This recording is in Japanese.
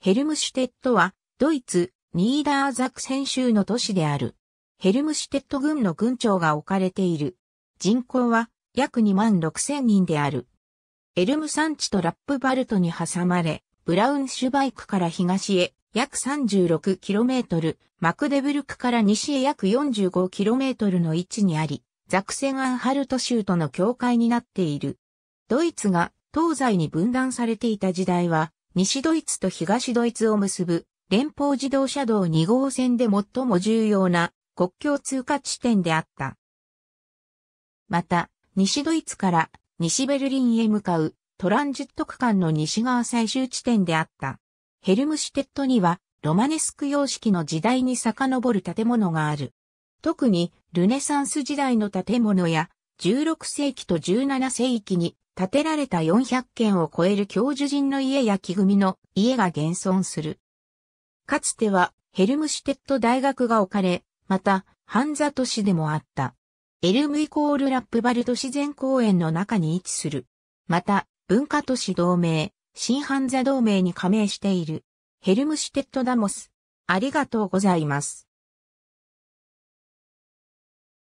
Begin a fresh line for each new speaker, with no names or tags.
ヘルムシュテットは、ドイツ、
ニーダーザクセン州の都市である。ヘルムシュテット郡の郡長が置かれている。人口は約2万6千人である。エルム山地とラップバルトに挟まれ、ブラウンシュバイクから東へ約 36km、マクデブルクから西へ約 45km の位置にあり、ザクセンアンハルト州との境界になっている。ドイツが東西に分断されていた時代は、西ドイツと東ドイツを結ぶ連邦自動車道2号線で最も重要な国境通過地点であった。また、西ドイツから西ベルリンへ向かうトランジット区間の西側最終地点であった。ヘルムシュテットにはロマネスク様式の時代に遡る建物がある。特にルネサンス時代の建物や16世紀と17世紀に建てられた400軒を超える教授人の家や木組の家が現存する。かつてはヘルムシュテッド大学が置かれ、また、ハンザ都市でもあった。エルムイコールラップバルト自然公園の中に位置する。また、文化都市同盟、新ハンザ同盟に加盟している。ヘルムシュテッドダモス。あ
りがとうございます。